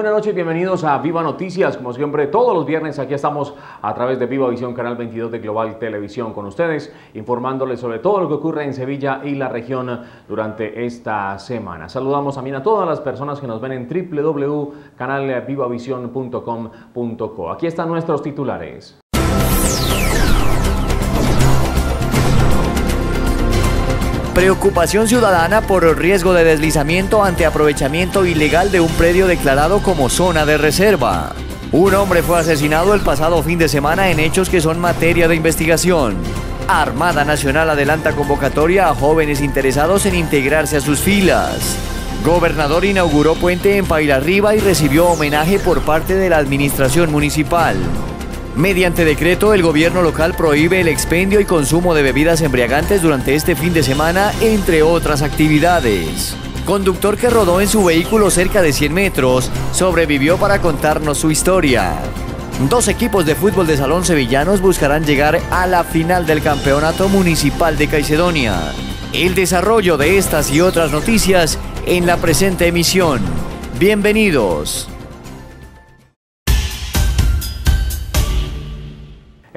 buenas noches, bienvenidos a Viva Noticias. Como siempre, todos los viernes aquí estamos a través de Viva Visión, Canal 22 de Global Televisión con ustedes, informándoles sobre todo lo que ocurre en Sevilla y la región durante esta semana. Saludamos también a todas las personas que nos ven en www.canalvivavision.com.co. Aquí están nuestros titulares. Preocupación ciudadana por el riesgo de deslizamiento ante aprovechamiento ilegal de un predio declarado como zona de reserva. Un hombre fue asesinado el pasado fin de semana en hechos que son materia de investigación. Armada Nacional adelanta convocatoria a jóvenes interesados en integrarse a sus filas. Gobernador inauguró puente en Paila Arriba y recibió homenaje por parte de la administración municipal. Mediante decreto, el gobierno local prohíbe el expendio y consumo de bebidas embriagantes durante este fin de semana, entre otras actividades. Conductor que rodó en su vehículo cerca de 100 metros, sobrevivió para contarnos su historia. Dos equipos de fútbol de salón sevillanos buscarán llegar a la final del Campeonato Municipal de Caicedonia. El desarrollo de estas y otras noticias en la presente emisión. Bienvenidos.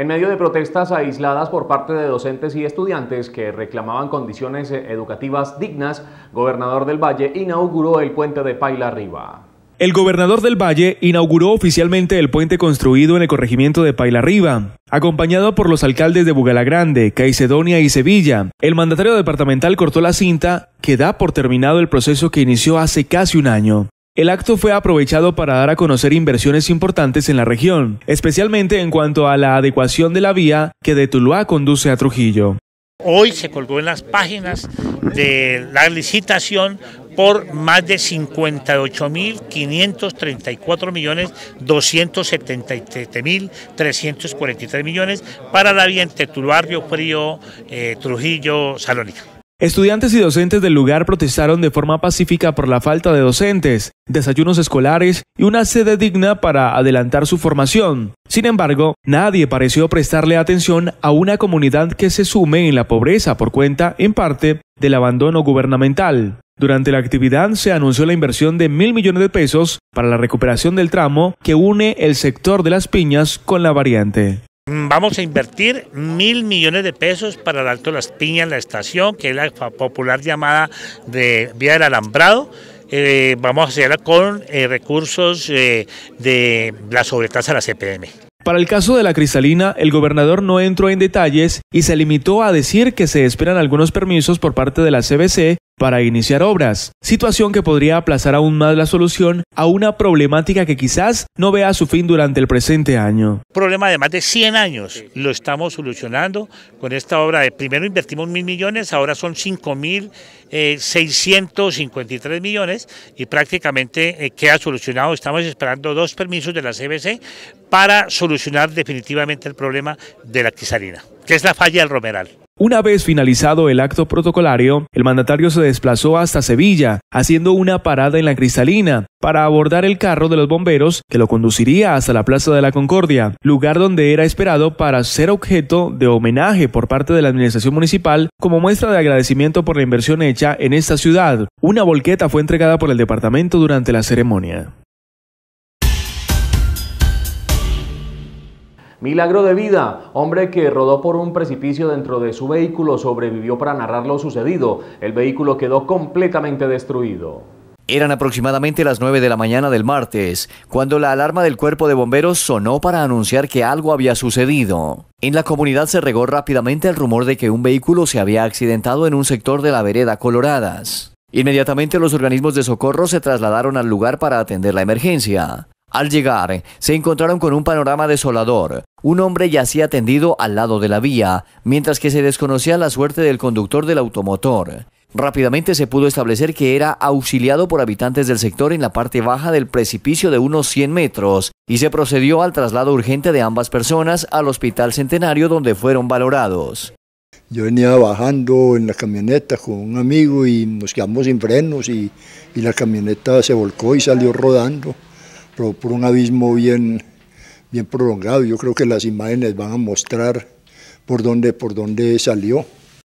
En medio de protestas aisladas por parte de docentes y estudiantes que reclamaban condiciones eh, educativas dignas, gobernador del Valle inauguró el puente de Paila Arriba. El gobernador del Valle inauguró oficialmente el puente construido en el corregimiento de Paila Arriba, acompañado por los alcaldes de Bugalagrande, Caicedonia y Sevilla. El mandatario departamental cortó la cinta que da por terminado el proceso que inició hace casi un año. El acto fue aprovechado para dar a conocer inversiones importantes en la región, especialmente en cuanto a la adecuación de la vía que de Tuluá conduce a Trujillo. Hoy se colgó en las páginas de la licitación por más de 58.534.277.343 millones millones para la vía entre Tuluá, Río Frío, eh, Trujillo, Salónica. Estudiantes y docentes del lugar protestaron de forma pacífica por la falta de docentes, desayunos escolares y una sede digna para adelantar su formación. Sin embargo, nadie pareció prestarle atención a una comunidad que se sume en la pobreza por cuenta, en parte, del abandono gubernamental. Durante la actividad se anunció la inversión de mil millones de pesos para la recuperación del tramo que une el sector de las piñas con la variante. Vamos a invertir mil millones de pesos para el Alto Las Piñas, la estación, que es la popular llamada de Vía del Alambrado. Eh, vamos a hacerla con eh, recursos eh, de la sobretasa de la CPM. Para el caso de la cristalina, el gobernador no entró en detalles y se limitó a decir que se esperan algunos permisos por parte de la CBC para iniciar obras, situación que podría aplazar aún más la solución a una problemática que quizás no vea su fin durante el presente año. Problema de más de 100 años lo estamos solucionando con esta obra. De, primero invertimos mil millones, ahora son 5.653 mil. Eh, millones y prácticamente eh, queda solucionado. Estamos esperando dos permisos de la CBC para solucionar definitivamente el problema de la quizarina, que es la falla del Romeral. Una vez finalizado el acto protocolario, el mandatario se desplazó hasta Sevilla, haciendo una parada en la Cristalina, para abordar el carro de los bomberos que lo conduciría hasta la Plaza de la Concordia, lugar donde era esperado para ser objeto de homenaje por parte de la administración municipal como muestra de agradecimiento por la inversión hecha en esta ciudad. Una volqueta fue entregada por el departamento durante la ceremonia. Milagro de vida, hombre que rodó por un precipicio dentro de su vehículo sobrevivió para narrar lo sucedido. El vehículo quedó completamente destruido. Eran aproximadamente las 9 de la mañana del martes, cuando la alarma del cuerpo de bomberos sonó para anunciar que algo había sucedido. En la comunidad se regó rápidamente el rumor de que un vehículo se había accidentado en un sector de la vereda Coloradas. Inmediatamente los organismos de socorro se trasladaron al lugar para atender la emergencia. Al llegar, se encontraron con un panorama desolador. Un hombre yacía tendido al lado de la vía, mientras que se desconocía la suerte del conductor del automotor. Rápidamente se pudo establecer que era auxiliado por habitantes del sector en la parte baja del precipicio de unos 100 metros y se procedió al traslado urgente de ambas personas al Hospital Centenario donde fueron valorados. Yo venía bajando en la camioneta con un amigo y nos quedamos sin frenos y, la camioneta se volcó y salió rodando por, por un abismo bien, bien prolongado. Yo creo que las imágenes van a mostrar por dónde, por dónde salió.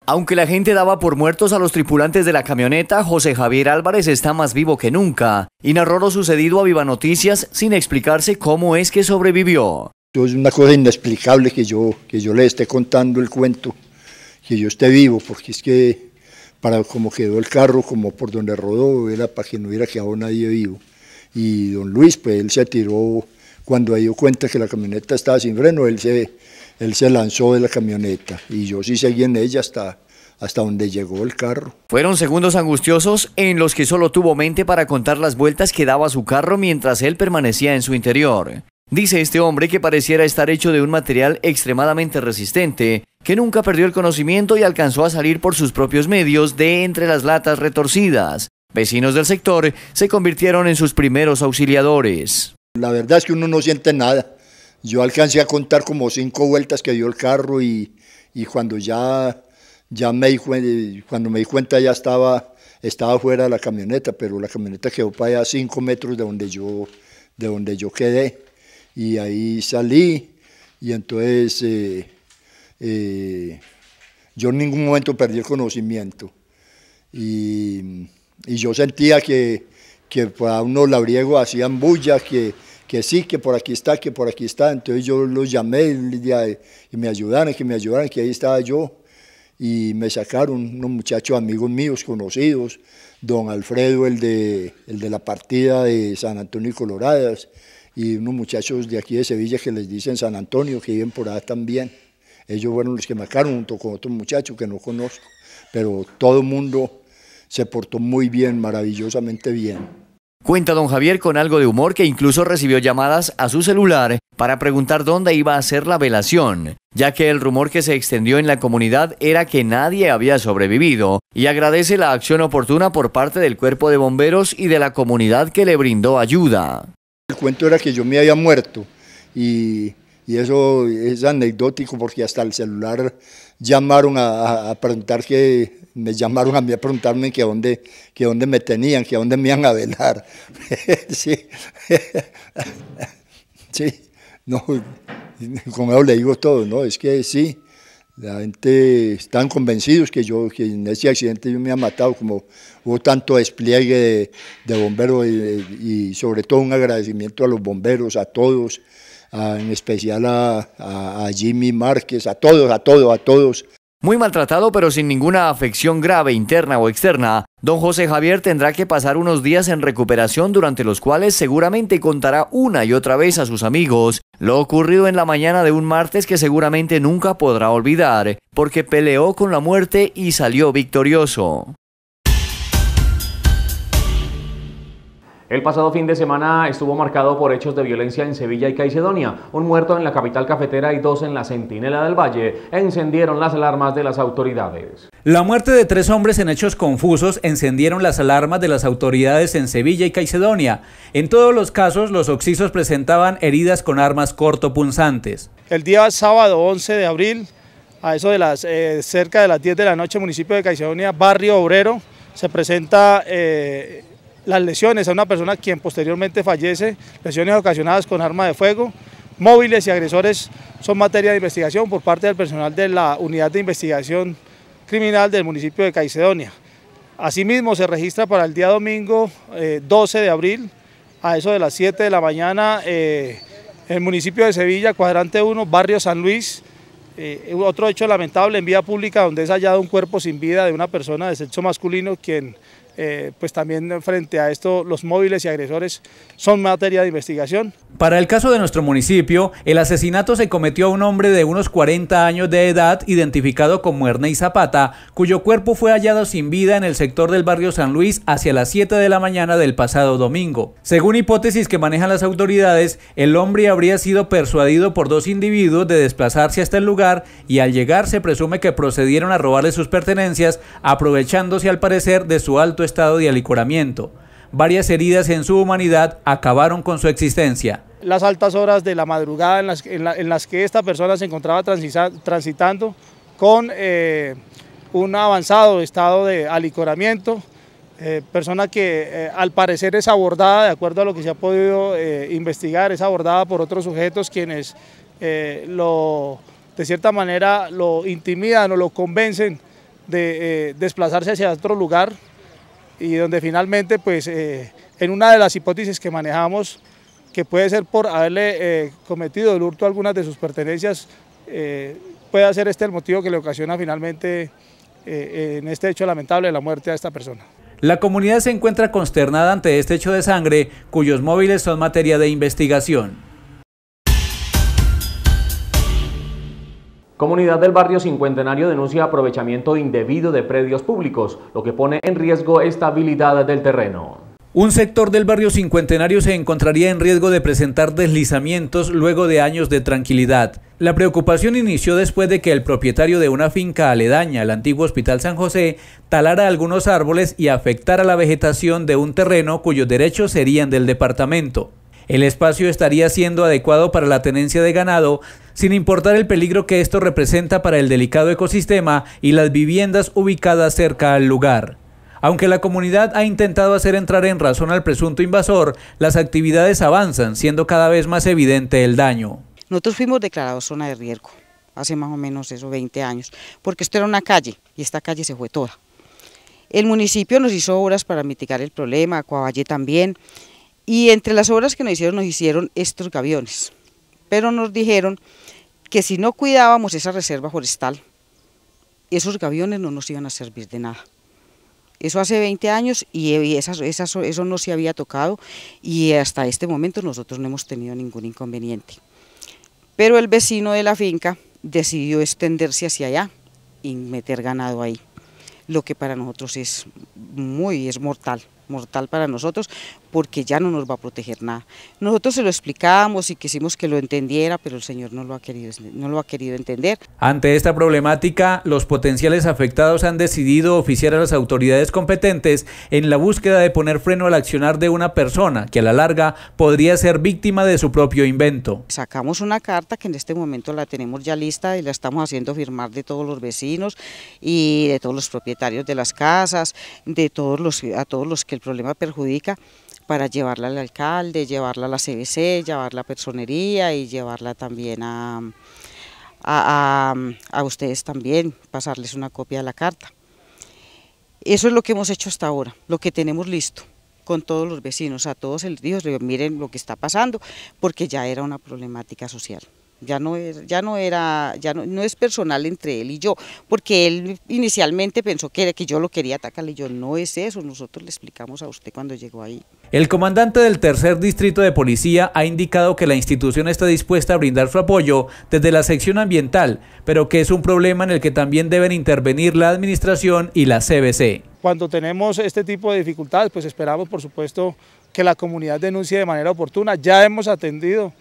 Aunque la gente daba por muertos a los tripulantes de la camioneta, José Javier Álvarez está más vivo que nunca y narró lo sucedido a Viva Noticias sin explicarse cómo es que sobrevivió. Es una cosa inexplicable que yo, que yo le esté contando el cuento, que yo esté vivo, porque es que para cómo quedó el carro, como por donde rodó, era para que no hubiera quedado nadie vivo y don Luis, pues él se tiró, cuando dio cuenta que la camioneta estaba sin freno, él se, él se lanzó de la camioneta y yo sí seguí en ella hasta, hasta donde llegó el carro. Fueron segundos angustiosos en los que solo tuvo mente para contar las vueltas que daba su carro mientras él permanecía en su interior. Dice este hombre que pareciera estar hecho de un material extremadamente resistente, que nunca perdió el conocimiento y alcanzó a salir por sus propios medios de entre las latas retorcidas, Vecinos del sector se convirtieron en sus primeros auxiliadores. La verdad es que uno no siente nada. Yo alcancé a contar como cinco vueltas que dio el carro y, cuando ya, ya me, di, cuando me di cuenta ya estaba, estaba fuera de la camioneta, pero la camioneta quedó para allá a cinco metros de donde yo, de donde yo quedé. Y ahí salí y entonces eh, eh, yo en ningún momento perdí el conocimiento. Y y yo sentía que, que pues, a unos labriegos hacían bulla, que, que sí, que por aquí está, que por aquí está. Entonces yo los llamé y me ayudaron, que me ayudaron, que ahí estaba yo. Y me sacaron unos muchachos amigos míos, conocidos, don Alfredo, el de, el de la partida de San Antonio y Coloradas, y unos muchachos de aquí de Sevilla que les dicen San Antonio, que viven por allá también. Ellos fueron los que marcaron junto con otros muchachos que no conozco, pero todo el mundo se portó muy bien, maravillosamente bien. Cuenta don Javier con algo de humor que incluso recibió llamadas a su celular para preguntar dónde iba a ser la velación, ya que el rumor que se extendió en la comunidad era que nadie había sobrevivido, y agradece la acción oportuna por parte del cuerpo de bomberos y de la comunidad que le brindó ayuda. El cuento era que yo me había muerto y, eso es anecdótico porque hasta el celular llamaron a, a preguntar que me llamaron a mí a preguntarme que dónde, que dónde me tenían, que dónde me iban a velar. sí. sí, no, con eso le digo todo, ¿no? Es que sí, la gente están convencidos que yo, que en ese accidente yo me había matado, como hubo tanto despliegue de, bomberos y, sobre todo un agradecimiento a los bomberos, a todos, en especial a, a Jimmy Márquez, a todos, a todos, a todos. Muy maltratado pero sin ninguna afección grave interna o externa, don José Javier tendrá que pasar unos días en recuperación durante los cuales seguramente contará una y otra vez a sus amigos lo ocurrido en la mañana de un martes que seguramente nunca podrá olvidar, porque peleó con la muerte y salió victorioso. El pasado fin de semana estuvo marcado por hechos de violencia en Sevilla y Caicedonia. Un muerto en la capital cafetera y dos en la Centinela del Valle encendieron las alarmas de las autoridades. La muerte de tres hombres en hechos confusos encendieron las alarmas de las autoridades en Sevilla y Caicedonia. En todos los casos, los oxisos presentaban heridas con armas cortopunzantes. El día sábado 11 de abril, a eso de las eh, cerca de las 10 de la noche, municipio de Caicedonia, barrio obrero, se presenta... Eh, las lesiones a una persona quien posteriormente fallece, lesiones ocasionadas con arma de fuego, móviles y agresores son materia de investigación por parte del personal de la Unidad de Investigación Criminal del municipio de Caicedonia. Asimismo, se registra para el día domingo 12 eh, de abril, a eso de las 7 de la mañana, eh, el municipio de Sevilla, cuadrante 1, barrio San Luis, eh, otro hecho lamentable en vía pública donde es hallado un cuerpo sin vida de una persona de sexo masculino quien eh, pues también frente a esto los móviles y agresores son materia de investigación. Para el caso de nuestro municipio, el asesinato se cometió a un hombre de unos 40 años de edad identificado como Ernei Zapata, cuyo cuerpo fue hallado sin vida en el sector del barrio San Luis hacia las 7 de la mañana del pasado domingo. Según hipótesis que manejan las autoridades, el hombre habría sido persuadido por dos individuos de desplazarse hasta el lugar y al llegar se presume que procedieron a robarle sus pertenencias, aprovechándose al parecer de su alto estado de alicoramiento. Varias heridas en su humanidad acabaron con su existencia. Las altas horas de la madrugada en las, que esta persona se encontraba transitando con eh, un avanzado estado de alicoramiento, eh, persona que eh, al parecer es abordada, de acuerdo a lo que se ha podido investigar, es abordada por otros sujetos quienes de cierta manera lo intimidan o lo convencen de desplazarse hacia otro lugar y donde finalmente, pues, eh, en una de las hipótesis que manejamos, que puede ser por haberle eh, cometido el hurto a algunas de sus pertenencias, eh, puede ser este el motivo que le ocasiona finalmente en este hecho lamentable la muerte a esta persona. La comunidad se encuentra consternada ante este hecho de sangre, cuyos móviles son materia de investigación. Comunidad del barrio Cincuentenario denuncia aprovechamiento indebido de predios públicos, lo que pone en riesgo estabilidad del terreno. Un sector del barrio cincuentenario se encontraría en riesgo de presentar deslizamientos luego de años de tranquilidad. La preocupación inició después de que el propietario de una finca aledaña al antiguo Hospital San José talara algunos árboles y afectara la vegetación de un terreno cuyos derechos serían del departamento. El espacio estaría siendo adecuado para la tenencia de ganado, sin importar el peligro que esto representa para el delicado ecosistema y las viviendas ubicadas cerca al lugar. Aunque la comunidad ha intentado hacer entrar en razón al presunto invasor, las actividades avanzan, siendo cada vez más evidente el daño. Nosotros fuimos declarados zona de riesgo, hace más o menos esos 20 años, porque esto era una calle y esta calle se fue toda. El municipio nos hizo obras para mitigar el problema, Coavalle también, y entre las obras que nos hicieron, nos hicieron estos gaviones pero nos dijeron que si no cuidábamos esa reserva forestal, esos gaviones no nos iban a servir de nada. Eso hace 20 años y eso no se había tocado y hasta este momento nosotros no hemos tenido ningún inconveniente. Pero el vecino de la finca decidió extenderse hacia allá y meter ganado ahí, lo que para nosotros es muy, es mortal, mortal para nosotros, porque ya no nos va a proteger nada. Nosotros se lo explicamos y quisimos que lo entendiera, pero el Señor no lo ha querido, no lo ha querido entender. Ante esta problemática, los potenciales afectados han decidido oficiar a las autoridades competentes en la búsqueda de poner freno al accionar de una persona que a la larga podría ser víctima de su propio invento. Sacamos una carta que en este momento la tenemos ya lista y la estamos haciendo firmar de todos los vecinos y de todos los propietarios de las casas, de todos los, a todos los que el problema perjudica para llevarla al alcalde, llevarla a la CBC, llevarla a personería y llevarla también a, a, ustedes también, pasarles una copia de la carta. Eso es lo que hemos hecho hasta ahora, lo que tenemos listo con todos los vecinos, a todos el digo, miren lo que está pasando, porque ya era una problemática social ya no ya no era, ya no, es personal entre él y yo, porque él inicialmente pensó que, que yo lo quería atacar y yo no es eso, nosotros le explicamos a usted cuando llegó ahí. El comandante del tercer distrito de policía ha indicado que la institución está dispuesta a brindar su apoyo desde la sección ambiental, pero que es un problema en el que también deben intervenir la administración y la CBC. Cuando tenemos este tipo de dificultades, pues esperamos por supuesto que la comunidad denuncie de manera oportuna. Ya hemos atendido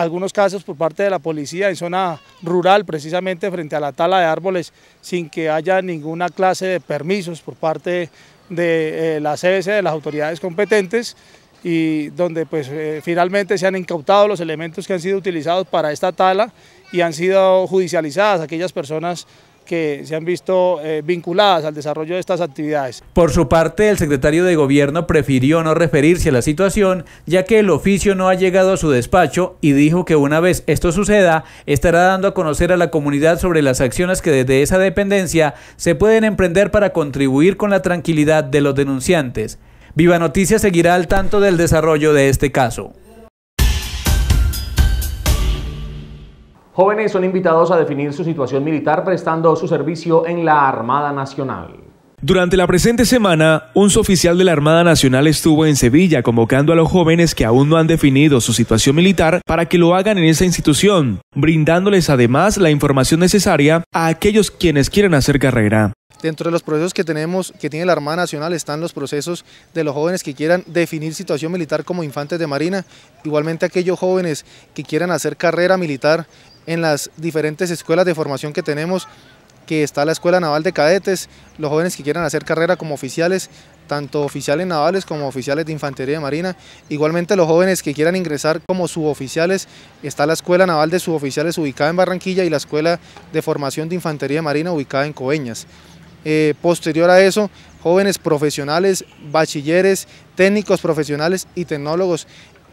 algunos casos por parte de la policía en zona rural, precisamente frente a la tala de árboles, sin que haya ninguna clase de permisos por parte de eh, la CBC, de las autoridades competentes, y donde pues eh, finalmente se han incautado los elementos que han sido utilizados para esta tala y han sido judicializadas aquellas personas que se han visto eh, vinculadas al desarrollo de estas actividades. Por su parte, el secretario de Gobierno prefirió no referirse a la situación, ya que el oficio no ha llegado a su despacho y dijo que una vez esto suceda, estará dando a conocer a la comunidad sobre las acciones que desde esa dependencia se pueden emprender para contribuir con la tranquilidad de los denunciantes. Viva Noticias seguirá al tanto del desarrollo de este caso. Jóvenes son invitados a definir su situación militar prestando su servicio en la Armada Nacional. Durante la presente semana, un oficial de la Armada Nacional estuvo en Sevilla convocando a los jóvenes que aún no han definido su situación militar para que lo hagan en esa institución, brindándoles además la información necesaria a aquellos quienes quieren hacer carrera. Dentro de los procesos que tenemos, que tiene la Armada Nacional, están los procesos de los jóvenes que quieran definir situación militar como infantes de marina, igualmente aquellos jóvenes que quieran hacer carrera militar en las diferentes escuelas de formación que tenemos, que está la Escuela Naval de Cadetes, los jóvenes que quieran hacer carrera como oficiales, tanto oficiales navales como oficiales de Infantería de Marina. Igualmente los jóvenes que quieran ingresar como suboficiales, está la Escuela Naval de Suboficiales ubicada en Barranquilla y la Escuela de Formación de Infantería de Marina ubicada en Coveñas. Eh, posterior a eso, jóvenes profesionales, bachilleres, técnicos profesionales y tecnólogos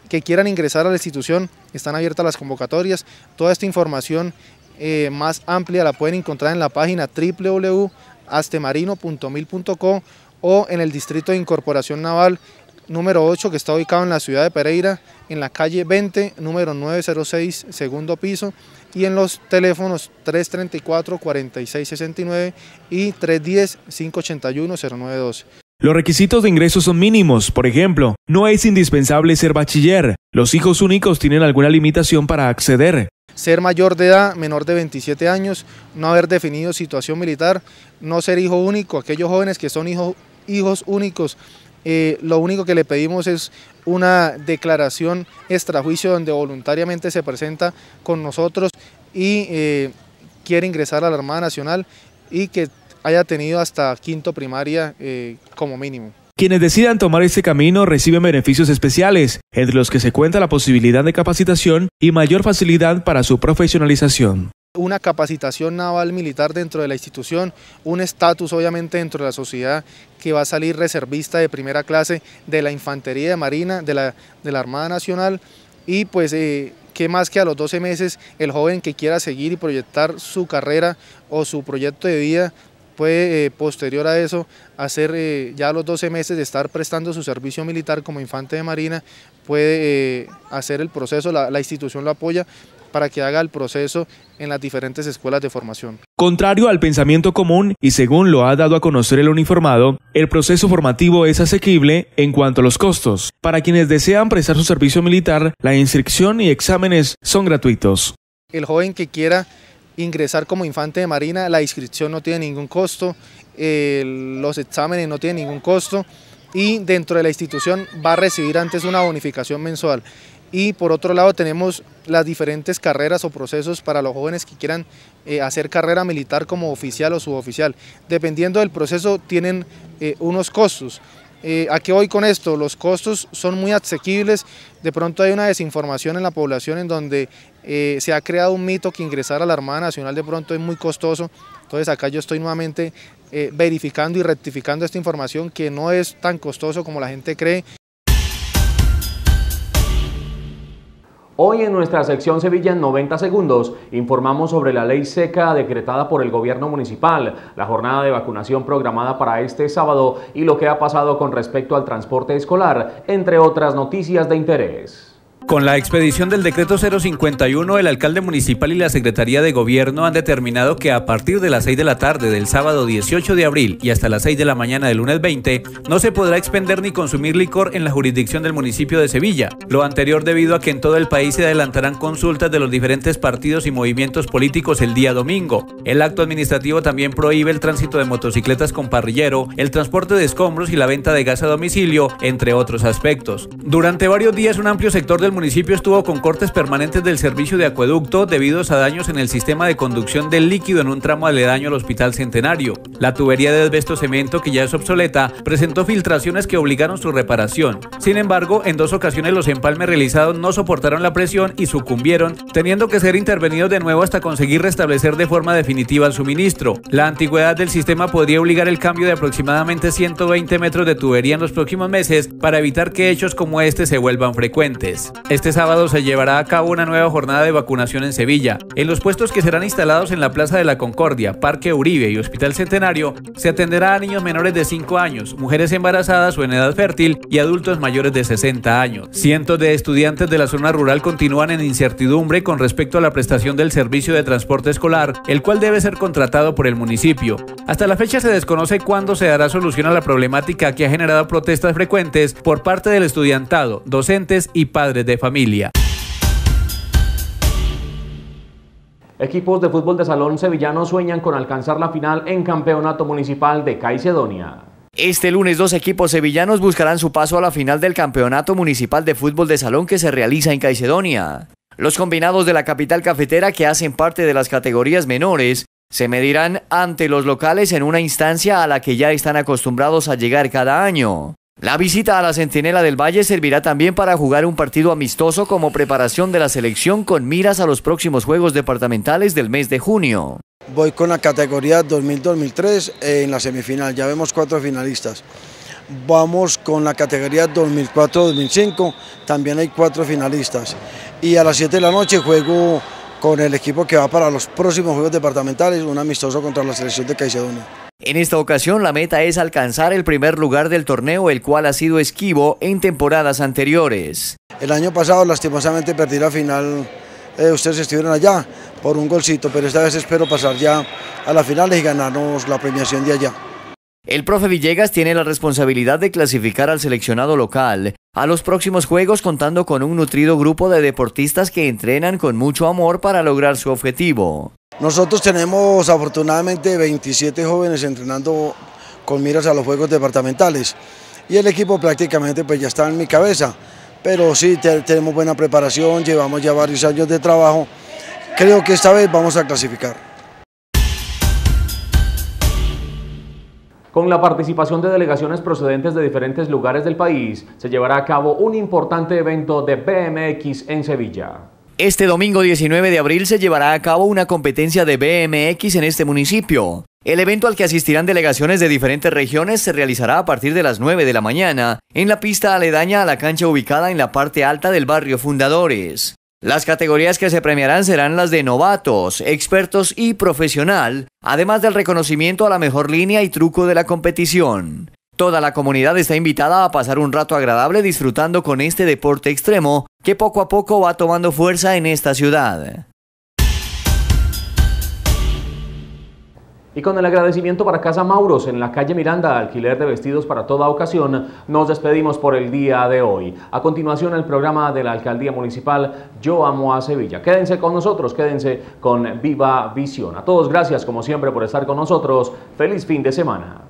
que quieran ingresar a la institución, están abiertas las convocatorias. Toda esta información eh, más amplia la pueden encontrar en la página www.astemarino.mil.co o en el Distrito de Incorporación Naval número 8 que está ubicado en la ciudad de Pereira, en la calle 20, número 906, segundo piso, y en los teléfonos 334-4669 y 310-581-0912. Los requisitos de ingresos son mínimos, por ejemplo, no es indispensable ser bachiller, los hijos únicos tienen alguna limitación para acceder. Ser mayor de edad, menor de 27 años, no haber definido situación militar, no ser hijo único, aquellos jóvenes que son hijos únicos, eh, lo único que le pedimos es una declaración extrajuicio donde voluntariamente se presenta con nosotros y eh, quiere ingresar a la Armada Nacional y que haya tenido hasta quinto primaria eh, como mínimo. Quienes decidan tomar este camino reciben beneficios especiales, entre los que se cuenta la posibilidad de capacitación y mayor facilidad para su profesionalización una capacitación naval militar dentro de la institución, un estatus obviamente dentro de la sociedad que va a salir reservista de primera clase de la Infantería de Marina, de la, de la Armada Nacional y pues eh, que más que a los 12 meses el joven que quiera seguir y proyectar su carrera o su proyecto de vida puede eh, posterior a eso hacer eh, ya los 12 meses de estar prestando su servicio militar como infante de marina, puede eh, hacer el proceso, la, la institución lo apoya para que haga el proceso en las diferentes escuelas de formación. Contrario al pensamiento común y según lo ha dado a conocer el uniformado, el proceso formativo es asequible en cuanto a los costos. Para quienes desean prestar su servicio militar, la inscripción y exámenes son gratuitos. El joven que quiera ingresar como infante de marina, la inscripción no tiene ningún costo, los exámenes no tienen ningún costo y dentro de la institución va a recibir antes una bonificación mensual. Y por otro lado tenemos las diferentes carreras o procesos para los jóvenes que quieran eh, hacer carrera militar como oficial o suboficial. Dependiendo del proceso tienen eh, unos costos. Eh, ¿A qué voy con esto? Los costos son muy asequibles, de pronto hay una desinformación en la población en donde eh, se ha creado un mito que ingresar a la Armada Nacional de pronto es muy costoso, entonces acá yo estoy nuevamente eh, verificando y rectificando esta información que no es tan costoso como la gente cree, Hoy en nuestra sección Sevilla en 90 segundos informamos sobre la ley seca decretada por el gobierno municipal, la jornada de vacunación programada para este sábado y lo que ha pasado con respecto al transporte escolar, entre otras noticias de interés. Con la expedición del decreto 051, el alcalde municipal y la Secretaría de Gobierno han determinado que a partir de las 6 de la tarde del sábado 18 de abril y hasta las 6 de la mañana del lunes 20, no se podrá expender ni consumir licor en la jurisdicción del municipio de Sevilla. Lo anterior debido a que en todo el país se adelantarán consultas de los diferentes partidos y movimientos políticos el día domingo. El acto administrativo también prohíbe el tránsito de motocicletas con parrillero, el transporte de escombros y la venta de gas a domicilio, entre otros aspectos. Durante varios días un amplio sector del municipio estuvo con cortes permanentes del servicio de acueducto debido a daños en el sistema de conducción del líquido en un tramo aledaño al Hospital Centenario. La tubería de desbesto cemento, que ya es obsoleta, presentó filtraciones que obligaron su reparación. Sin embargo, en dos ocasiones los empalmes realizados no soportaron la presión y sucumbieron, teniendo que ser intervenidos de nuevo hasta conseguir restablecer de forma definitiva el suministro. La antigüedad del sistema podría obligar el cambio de aproximadamente 120 metros de tubería en los próximos meses para evitar que hechos como este se vuelvan frecuentes. Este sábado se llevará a cabo una nueva jornada de vacunación en Sevilla. En los puestos que serán instalados en la Plaza de la Concordia, Parque Uribe y Hospital Centenario, se atenderá a niños menores de 5 años, mujeres embarazadas o en edad fértil y adultos mayores de 60 años. Cientos de estudiantes de la zona rural continúan en incertidumbre con respecto a la prestación del servicio de transporte escolar, el cual debe ser contratado por el municipio. Hasta la fecha se desconoce cuándo se dará solución a la problemática que ha generado protestas frecuentes por parte del estudiantado, docentes y padres de familia. Equipos de fútbol de salón sevillanos sueñan con alcanzar la final en Campeonato Municipal de Caicedonia. Este lunes dos equipos sevillanos buscarán su paso a la final del Campeonato Municipal de Fútbol de Salón que se realiza en Caicedonia. Los combinados de la capital cafetera que hacen parte de las categorías menores se medirán ante los locales en una instancia a la que ya están acostumbrados a llegar cada año. La visita a la Centinela del Valle servirá también para jugar un partido amistoso como preparación de la selección con miras a los próximos Juegos Departamentales del mes de junio. Voy con la categoría 2000-2003 en la semifinal, ya vemos cuatro finalistas. Vamos con la categoría 2004-2005, también hay cuatro finalistas. Y a las 7 de la noche juego con el equipo que va para los próximos Juegos Departamentales, un amistoso contra la selección de Caicedonia. En esta ocasión la meta es alcanzar el primer lugar del torneo, el cual ha sido esquivo en temporadas anteriores. El año pasado lastimosamente perdí la final, eh, ustedes estuvieron allá por un golcito, pero esta vez espero pasar ya a la final y ganarnos la premiación de allá. El profe Villegas tiene la responsabilidad de clasificar al seleccionado local a los próximos Juegos contando con un nutrido grupo de deportistas que entrenan con mucho amor para lograr su objetivo. Nosotros tenemos afortunadamente 27 jóvenes entrenando con miras a los Juegos Departamentales y el equipo prácticamente pues ya está en mi cabeza, pero sí tenemos buena preparación, llevamos ya varios años de trabajo, creo que esta vez vamos a clasificar. Con la participación de delegaciones procedentes de diferentes lugares del país, se llevará a cabo un importante evento de BMX en Sevilla. Este domingo 19 de abril se llevará a cabo una competencia de BMX en este municipio. El evento al que asistirán delegaciones de diferentes regiones se realizará a partir de las 9 de la mañana en la pista aledaña a la cancha ubicada en la parte alta del barrio Fundadores. Las categorías que se premiarán serán las de novatos, expertos y profesional, además del reconocimiento a la mejor línea y truco de la competición. Toda la comunidad está invitada a pasar un rato agradable disfrutando con este deporte extremo que poco a poco va tomando fuerza en esta ciudad. Y con el agradecimiento para Casa Mauros en la calle Miranda, alquiler de vestidos para toda ocasión, nos despedimos por el día de hoy. A continuación el programa de la Alcaldía Municipal Yo Amo a Sevilla. Quédense con nosotros, quédense con Viva Visión. A todos gracias como siempre por estar con nosotros. Feliz fin de semana.